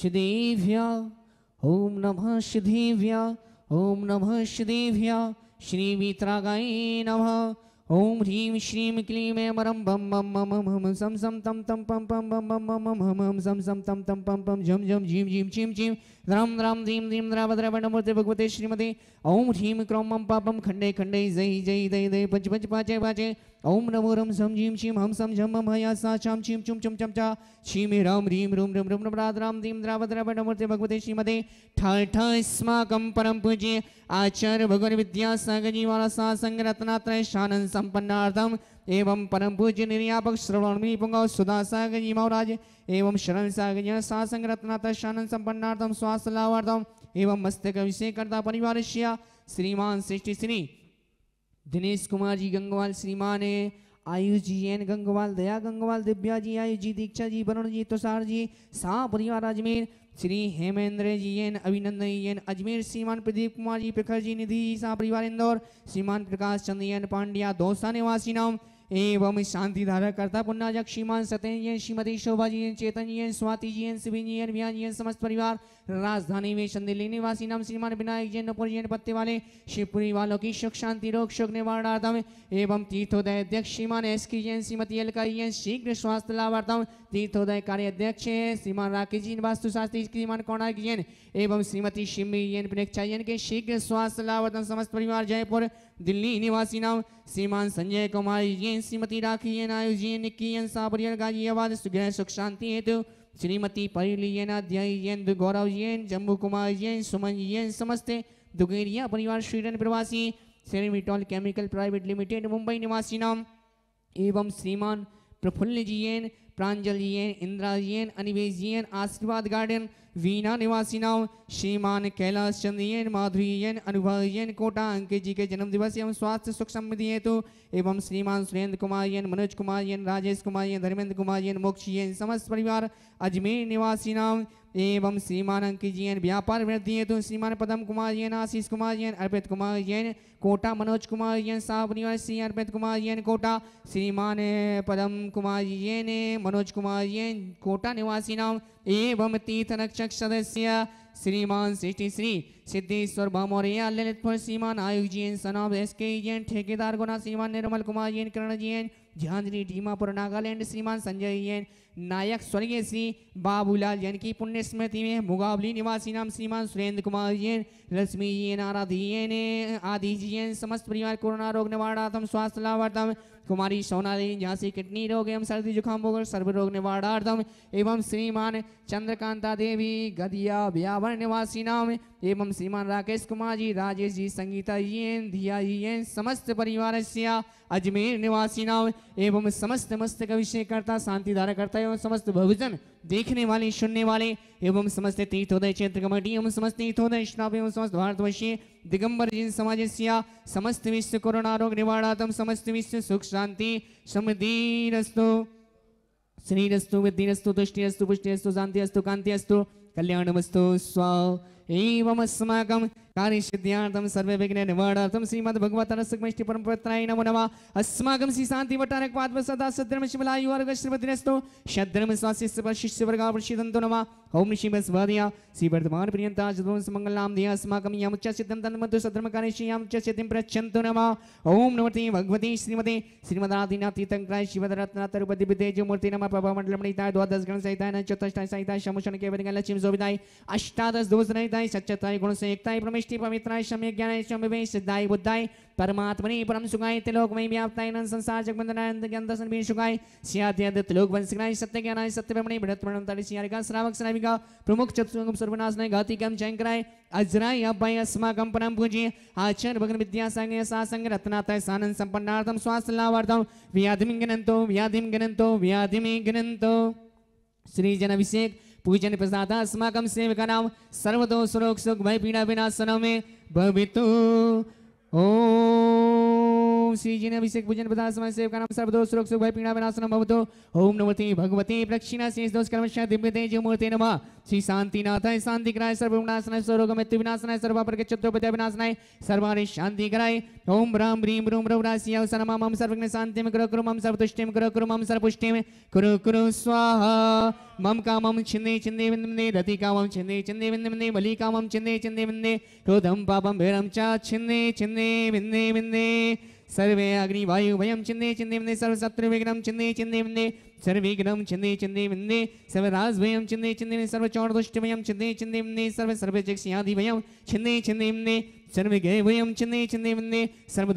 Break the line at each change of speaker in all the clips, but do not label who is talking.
श्रीदेव्या ॐ नमः श्रीदेव्या ओम नमः श्रीदेव्या वीतरागाय नमः ॐ ह्रीं श्रीं क्लीं ऐं मरं बं बं मम हम सम सं तं तं पं पं बं बं मम हम सम सम तं तं पं पं झं झं झीं झीं चीं चीं द्राम द्राम धीम धीम द्रावद्रावणमूर्ति भगवते श्रीमते ओम ह्रीम क्रौम मम पापम खंडे खंडे जय जय दय दय पंच पंच पाचे पाचे ओम नमो रम सम जीम शीम हम सम झम हम हया सा चाम छीम चुम चुम चम चा शीम राम रीम रूम रूम रूम राद राम दीम धीम द्रावद्रावणमूर्ति भगवते श्रीमते ठ ठ स्माकं परम पूज्य आचार्य भगवान विद्यासागर जी वाला सा संग रत्नात्रय शानन संपन्नार्थम एवं परम पूज्य निर्यापक श्रवणमी पुंग सुधा सागर इमराज एवं शरण सागर सासंग रत्नाथ शानन संपन्नार्थम स्वास्थ्य लाभार्थम एवं मस्तक अभिषेक करता परिवार श्रीमान श्रेष्ठ श्री दिनेश कुमार जी गंगवाल श्रीमान आयुष जी एन गंगवाल दया गंगवाल दिव्या जी आयुष जी दीक्षा जी वरुण जी तुषार जी सा परिवार अजमेर श्री हेमेंद्र जी एन अभिनंदन एन अजमेर श्रीमान प्रदीप कुमार जी प्रखर जी निधि सा परिवार इंदौर श्रीमान प्रकाश चंद्र एन पांड्या दोसा निवासी नाम एवं शांति धारा करता पुण्य क्षीमान सत्यन श्रीमती शोभा जी चेतन जी स्वाति जी शिविन जी व्यान जी समस्त परिवार राजधानी में चंदेली निवासी नाम श्रीमान विनायक जैन नपुर जैन पत्ते वाले शिवपुरी वालों की सुख शांति रोग शोक निवारणार्थम एवं तीर्थोदय अध्यक्ष श्रीमान एस की जैन श्रीमती एल का जैन शीघ्र स्वास्थ्य लाभार्थम तीर्थोदय कार्य अध्यक्ष श्रीमान राकेश जी वास्तु शास्त्री श्रीमान कोणार्क जैन एवं श्रीमती शिमी जैन प्रेक्षा जैन के शीघ्र स्वास्थ्य लाभार्थम समस्त परिवार जयपुर दिल्ली निवासी नाम श्रीमान संजय कुमार जैन श्रीमती राखी आयुष ये एन साबरियन गाजियाबाद सुग्रह सुख शांति हेतु श्रीमती परिलियन अध्यायन गौरव जैन जम्बू कुमार जैन सुमन जैन समस्त दुगेरिया परिवार श्रीरन प्रवासी सेरेमिटॉल केमिकल प्राइवेट लिमिटेड मुंबई निवासी नाम एवं श्रीमान प्रफुल्ल जी एन प्रांजल एन इंद्रा एन अनिवेश एन आशीर्वाद गार्डन वीणा निवासी नाम श्रीमान कैलाश चंद्रियन माधुरीयन अनुभवयन कोटा अंकित जी के जन्म दिवस एवं स्वास्थ्य सुख समृद्धि हेतु एवं श्रीमान सुरेंद्र कुमार यन मनोज कुमार यन राजेश कुमार यन धर्मेंद्र कुमार यन मोक्ष समस्त परिवार अजमेर निवासी नाम एवं श्रीमान अंकित जी व्यापार वृद्धि हेतु श्रीमान पदम कुमार यन आशीष कुमार यन अर्पित कुमार यन कोटा मनोज कुमार यन साहबनिवार श्री अर्पित कुमार यन कोटा श्रीमान पदम कुमार यन मनोज कुमार यन कोटा निवासी नाम एवं तीर्थ रक्षक अध्यक्ष सदस्य श्रीमान सिटी श्री सिद्धेश्वर भमोरिया ललितपुर सीमान आयुक्त जी एन सनाब एस के जैन ठेकेदार गुना सीमान निर्मल कुमार जैन एन कर्ण जी एन झांझरी डीमापुर नागालैंड श्रीमान संजय जैन नायक स्वर्गीय श्री बाबूलाल जैन की पुण्य स्मृति में मुगावली निवासी नाम श्रीमान सुरेंद्र कुमार जैन रश्मि जी एन आराधी एन आदि जी एन समस्त परिवार कोरोना रोग निवारणार्थम स्वास्थ्य लाभार्थम कुमारी सोनाली झांसी किडनी रोग एवं सर्दी जुकाम सर्व रोग निवारणार्थम एवं श्रीमान चंद्रकांता देवी गदिया ब्यावर निवासी नाम एवं श्रीमान राकेश कुमार जी राजेश जी संगीता जी एन धिया जी एन समस्त परिवार अजमेर निवासी नाव एवं समस्त मस्तक अभिषेक करता शांति धारा करता एवं समस्त भविजन देखने वाले सुनने वाले एवं समस्त तीर्थोदय क्षेत्र कमेटी एवं समस्त तीर्थोदय स्नाव एवं समस्त भारतवर्षीय दिगंबर जिन समाज समस्त विश्व कोरोना रोग निवारणातम समस्त विश्व सुख शांति समृद्धि रस्तो श्रीरस्तु विद्धिरस्तु तुष्टिरस्तु पुष्टिरस्तु शांतिरस्तु कांतिरस्तु कल्याणमस्तु स्वा एवमस्माकं सिद्ध्यार्थम सर्वे विघ्ने निवारणार्थं परम परमपत्राय नमो नमः अस्माकं श्री शांति शान्ति वटारकवाद सदा सद्रम शिवलाय शिवलायुवर्ग श्रीमतिरस्तु शद्रम स्वास्थ्य शिष्य वर्गावर्षिदन्तु नमः ओम शिव स्वादिया श्री वर्धमान प्रियंता जद्वं समंगल नाम दिया अस्माकं यम च सिद्धं तन्मतु सद्रम कार्यश्याम च सिद्धिं प्रच्छन्तु नमः ओम नमति भगवती श्रीमते श्रीमदादिनातीतंक्राय तरुपति जो मूर्ति नमः प्रभा मंडल प्रभामण्डलमणिताय द्वादश गण सहिताय चतुष्टय सहिताय शमुशन केवल लक्ष्मी शोभिताय अष्टादश दोष रहिताय सच्चताय गुण से एकताय प्रमेश श्रेष्ठी पवित्राय शम्य ज्ञानाय शम्य सिद्धाय बुद्धाय परमात्मनि परम सुखाय त्रिलोक में व्याप्ताय नन संसार जगबंधनाय अनंत ज्ञान दर्शन भी सुखाय सियात्य अद्वैत लोक वंशग्नाय सत्य ज्ञानाय सत्य ब्रह्मणि बृहत् प्रणम तरि सियारिका श्रावक श्राविका प्रमुख चतुसंगम सर्वनाशनाय घाति कम चयंकराय अजराय अभय अस्माकं परम पूज्य आचर भगन विद्या संगे सासंग रत्नातय सानंद संपन्नार्थम स्वास्थ्य लाभार्थम व्याधिम गणंतो व्याधिम गणंतो व्याधिम अभिषेक पूजन प्रसाद अस्माक सेवका नाम सर्वदोष सुख भय पीड़ा विनाशनों में भवितु ओम श्री जी ने अभिषेक पूजन बता समय सेव का नाम सर्व दोष रोग सुख भय पीड़ा विनाश नमः भवतो ओम नमति भगवते प्रक्षिणा शेष दोष कर्म कर्मशा दिव्यते जो मूर्ति नमः श्री शांति शांतिनाथाय शांति कराय सर्व सर्व रोग मृत्यु विनाशनाय सर्वापर के चतुर्पदय विनाशनाय सर्वारे शांति कराय ओम राम रीम रूम रौ राशिया सनम मम सर्वज्ञ शांति में करो करो मम सर्व दुष्टि में करो करो मम सर्व पुष्टि में करो करो स्वाहा मम कामम छिन्ने छिन्ने विन्दे रति कामम छिन्ने छिन्ने विन्दे बलि कामम छिन्ने छिन्ने विन्दे क्रोधम पापम भेरम चा छिन्ने छिन्ने विन्दे विन्दे सर्वे अग्नि वायु भयम सर्व सर्व सर्व सत्र विग्रम विग्रम राज अग्निवायुभयं छिन्ने छिन्ने सर्वशत्रुविघ्नं छिन्ने छिन्ने सर्वविघ्नं छिन्ने छिन्ने सर्वराजभयं छिन्ने सर्व सर्वचौर्दुष्टभयं छिन्ने भयम सर्वसर्वचक्षयाधिभयं छिन्ने छिन्ने सर्वे गए वयम चिन्ने चिन्ने वन्ने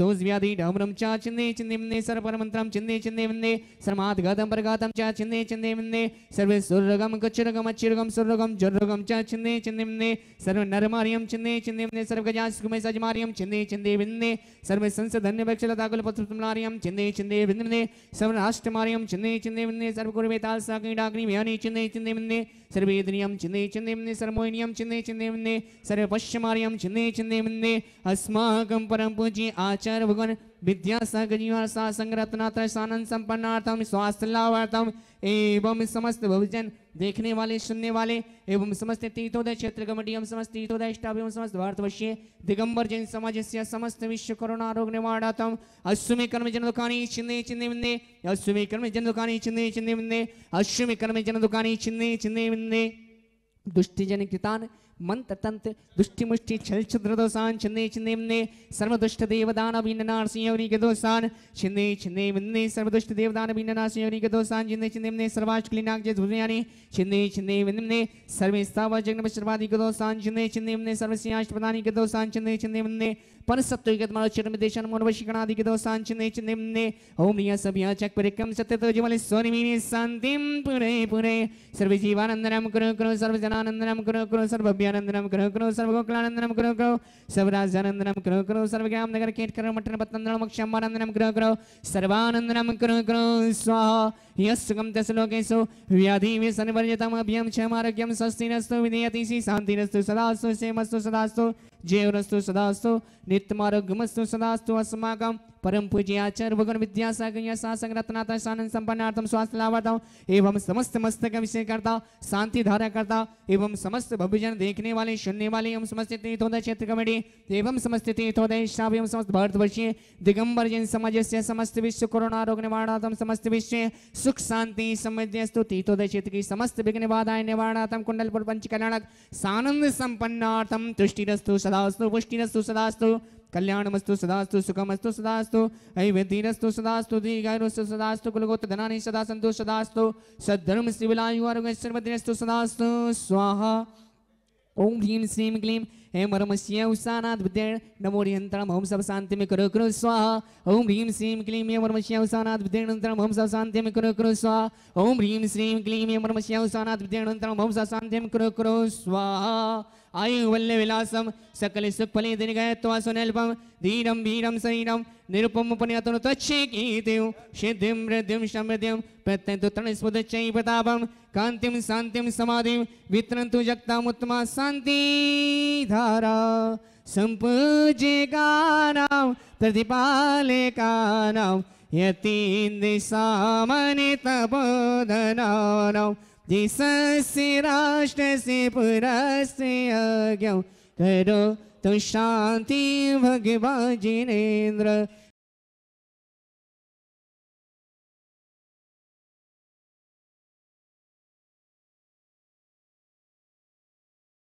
दोष व्याधि डामरम चा चिन्ने चिन्ने वन्ने परमंत्रम चिन्ने चिन्ने वन्ने सर्मात गातम परगातम चा चिन्ने चिन्ने वन्ने सर्वे सुरगम कचरगम अच्छरगम सुरगम जरगम चा चिन्ने चिन्ने वन्ने सर्व नरमारियम चिन्ने चिन्ने वन्ने सर्व गजास कुमे सजमारियम चिन्ने चिन्ने वन्ने सर्वे संसधन्य वक्षलता कुल पत्रतमलारियम चिन्ने चिन्ने वन्ने सर्व राष्ट्रमारियम चिन्ने चिन्ने वन्ने सर्व कुर्वेताल साकि डाकनी व्यानी चिन्ने चिन्ने वन्ने सर्वेद्रियम चिन्ने चिन्ने वन्ने सर्वमोहिनियम चिन्ने चिन्ने वन्ने सर्व पश्चिमारियम चिन्ने चिन्ने वन्ने वन्दे अस्माक परम पूज्य आचार्य भगवान विद्यासागर विद्यासागरत्नात्र सानंद संपन्नार्थम स्वास्थ्य लाभार्थम एवं समस्त भविजन देखने वाले सुनने वाले एवं समस्त तीर्थोदय क्षेत्र कमेटी एवं समस्त तीर्थोदय स्टाफ एवं समस्त भारतवर्षीय दिगंबर जैन समाज से समस्त विश्व कोरोना रोग निवारणार्थम अश्वमी कर्म जन दुकानी छिन्ने छिन्ने बिंदे अश्वमी कर्म जन दुकानी छिन्ने छिन्ने बिंदे अश्वमी कर्म जन दुकानी छिन्ने छिन्ने बिंदे दुष्टि जन कृतान मंत्र तंत्र दुष्टि मुष्टि छल छद्र दोसान चिन्ने चिन्ने मने सर्व दुष्ट देवदान अभिननार सिंहवरी के दोसान चिन्ने चिन्ने मने सर्व दुष्ट देवदान अभिननार सिंहवरी के दोसान चिन्ने छिन्ने छिन्ने मन्ने सर्वाष्टलिनाग जय धुर्यानि चिन्ने चिन्ने मने सर्व स्थाव जग्न सर्वादि के दोसान चिन्ने छिन्ने मन्ने सर्वस्याष्ट प्रदानि के दोसान छिन्ने छिन्ने मन्ने परसत्व के तुम्हारा चरम देशन मन वशीकरणादि के दोसान चिन्ने चिन्ने मने ओम निया सभिया चक परिक्रम सत्य तो ज्वल स्वरमीने शांतिम पुरे पुरे सर्व जीवानंदनम करो करो सर्व जनानंदनम करो करो सर्व सर्वज्ञानंदनम ग्रह करो सर्वगोकलानंदनम ग्रह करो सर्वराजानंदनम ग्रह करो सर्वज्ञान नगर केट करो मटन पतंदनम अक्षमानंदनम ग्रह करो करो स्वाहा यस्सुखम दशलोकेशु व्याधि विसनवर्जितम अभ्यम क्षम आरोग्यम स्वस्तिनस्तु विधेयतिषि शान्तिरस्तु सदास्तु सेमस्तु सदास्तु जीवनस्तु सदास्तु नित्यमारोग्यमस्तु सदास्तु अस्माकं परम पूज्य आचार्य भगवान विद्यासागर शासक रत्नाथ शानन संपन्नार्थम स्वास्थ्य लाभार्थम एवं समस्त मस्तक विषय करता शांति धारा करता एवं समस्त भविजन देखने वाले सुनने वाले एवं समस्त तीर्थोदय क्षेत्र कमेटी एवं समस्त तीर्थोदय शाप एवं समस्त भारतवर्षीय दिगंबर जैन समाज से समस्त विश्व कोरोना रोग निवारणार्थम समस्त विश्व सुख शांति समृद्धि स्तुति तो क्षेत्र की समस्त विघ्न बाधाएं निवारणार्थम कुंडलपुर पंच कल्याण सानंद संपन्नार्थम तुष्टिरस्तु सदास्तु पुष्टिरस्तु सदास्तु कल्याणमस्तु सदास्तु सुखमस्तु सदास्तु ऐवेदीरस्तु सदास्तु दीर्घायुस्तु सदास्तु कुलगोत्र धनानि सदा संतु सदास्तु सद्धर्म शिवलायु आरोग्य सर्वदिनस्तु सदास्तु स्वाहा ओम ह्रीं श्रीं क्लीं हे मरमस्य उषानाथ विद्येण नमोरियंतरम हम सब शांति में करो करो स्वाहा ओम ह्रीम श्रीम क्लीम हे मरमस्य उषानाथ विद्येणंतरम हम सब शांति में करो करो स्वाहा ओम ह्रीम श्रीम क्लीम हे मरमस्य उषानाथ हम सब शांति में करो करो स्वाहा आयु वल्ल विलासम सकल दिन तो सुनल्पम धीरम वीरम शरीरम निरुपम पुण्यतनु तच्छेकीतिं सिद्धिं वृद्धिं समृद्धिं प्रत्यन्तु तणस्पदच्चै प्रतापं कान्तिं धारा संपूजेगा नाम प्रतिपाले का नाम यतीन दिशामने तबोधनाव से राष्ट्र से पुरस्य करो तो शांति भगवान जिनेन्द्र